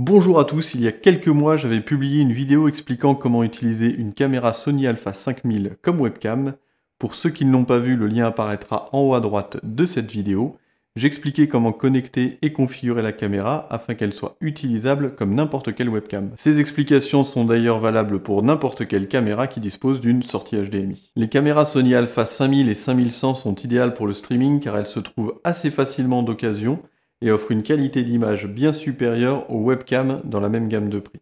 Bonjour à tous, il y a quelques mois j'avais publié une vidéo expliquant comment utiliser une caméra Sony Alpha 5000 comme webcam. Pour ceux qui ne l'ont pas vu, le lien apparaîtra en haut à droite de cette vidéo. J'expliquais comment connecter et configurer la caméra afin qu'elle soit utilisable comme n'importe quelle webcam. Ces explications sont d'ailleurs valables pour n'importe quelle caméra qui dispose d'une sortie HDMI. Les caméras Sony Alpha 5000 et 5100 sont idéales pour le streaming car elles se trouvent assez facilement d'occasion et offre une qualité d'image bien supérieure aux webcams dans la même gamme de prix.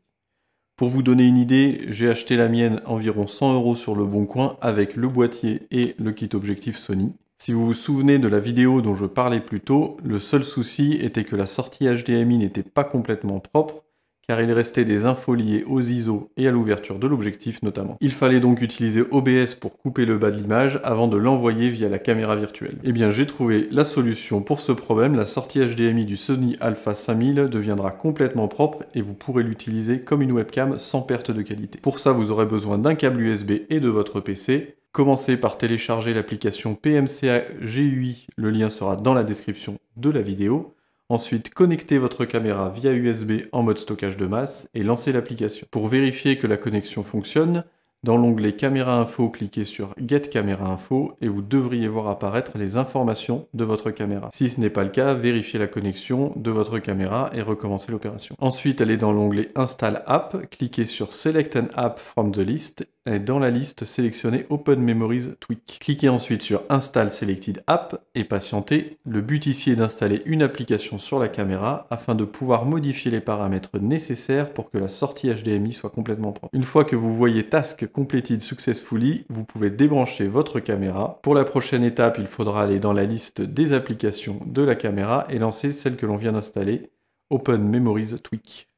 Pour vous donner une idée, j'ai acheté la mienne environ 100 euros sur le bon coin avec le boîtier et le kit objectif Sony. Si vous vous souvenez de la vidéo dont je parlais plus tôt, le seul souci était que la sortie HDMI n'était pas complètement propre car il restait des infos liées aux ISO et à l'ouverture de l'objectif notamment. Il fallait donc utiliser OBS pour couper le bas de l'image avant de l'envoyer via la caméra virtuelle. Eh bien j'ai trouvé la solution pour ce problème, la sortie HDMI du Sony Alpha 5000 deviendra complètement propre et vous pourrez l'utiliser comme une webcam sans perte de qualité. Pour ça vous aurez besoin d'un câble USB et de votre PC, Commencez par télécharger l'application PMCA GUI, le lien sera dans la description de la vidéo. Ensuite, connectez votre caméra via USB en mode stockage de masse et lancez l'application. Pour vérifier que la connexion fonctionne, dans l'onglet Caméra Info, cliquez sur Get Caméra Info et vous devriez voir apparaître les informations de votre caméra. Si ce n'est pas le cas, vérifiez la connexion de votre caméra et recommencez l'opération. Ensuite, allez dans l'onglet Install App, cliquez sur Select an App from the list dans la liste, sélectionnez Open Memories Tweak. Cliquez ensuite sur Install Selected App et patientez. Le but ici est d'installer une application sur la caméra afin de pouvoir modifier les paramètres nécessaires pour que la sortie HDMI soit complètement propre. Une fois que vous voyez Task Completed Successfully, vous pouvez débrancher votre caméra. Pour la prochaine étape, il faudra aller dans la liste des applications de la caméra et lancer celle que l'on vient d'installer, Open Memories Tweak.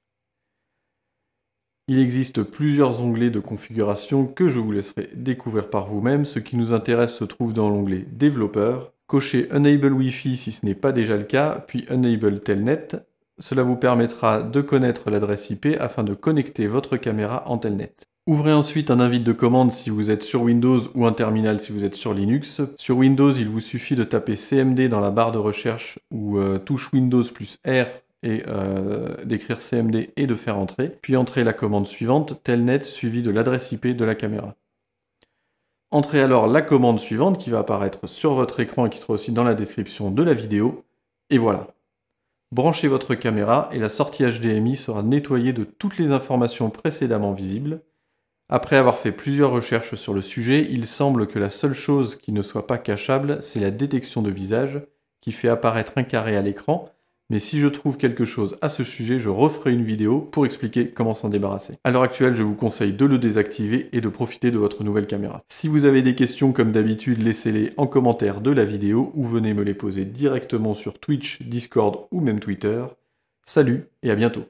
Il existe plusieurs onglets de configuration que je vous laisserai découvrir par vous-même. Ce qui nous intéresse se trouve dans l'onglet Développeur. Cochez Enable Wi-Fi si ce n'est pas déjà le cas, puis Enable Telnet. Cela vous permettra de connaître l'adresse IP afin de connecter votre caméra en Telnet. Ouvrez ensuite un invite de commande si vous êtes sur Windows ou un terminal si vous êtes sur Linux. Sur Windows, il vous suffit de taper CMD dans la barre de recherche ou euh, touche Windows plus R et euh, d'écrire CMD et de faire entrer, puis entrer la commande suivante telnet suivi de l'adresse IP de la caméra. Entrez alors la commande suivante qui va apparaître sur votre écran et qui sera aussi dans la description de la vidéo, et voilà. Branchez votre caméra et la sortie HDMI sera nettoyée de toutes les informations précédemment visibles. Après avoir fait plusieurs recherches sur le sujet, il semble que la seule chose qui ne soit pas cachable, c'est la détection de visage, qui fait apparaître un carré à l'écran, mais si je trouve quelque chose à ce sujet, je referai une vidéo pour expliquer comment s'en débarrasser. À l'heure actuelle, je vous conseille de le désactiver et de profiter de votre nouvelle caméra. Si vous avez des questions, comme d'habitude, laissez-les en commentaire de la vidéo ou venez me les poser directement sur Twitch, Discord ou même Twitter. Salut et à bientôt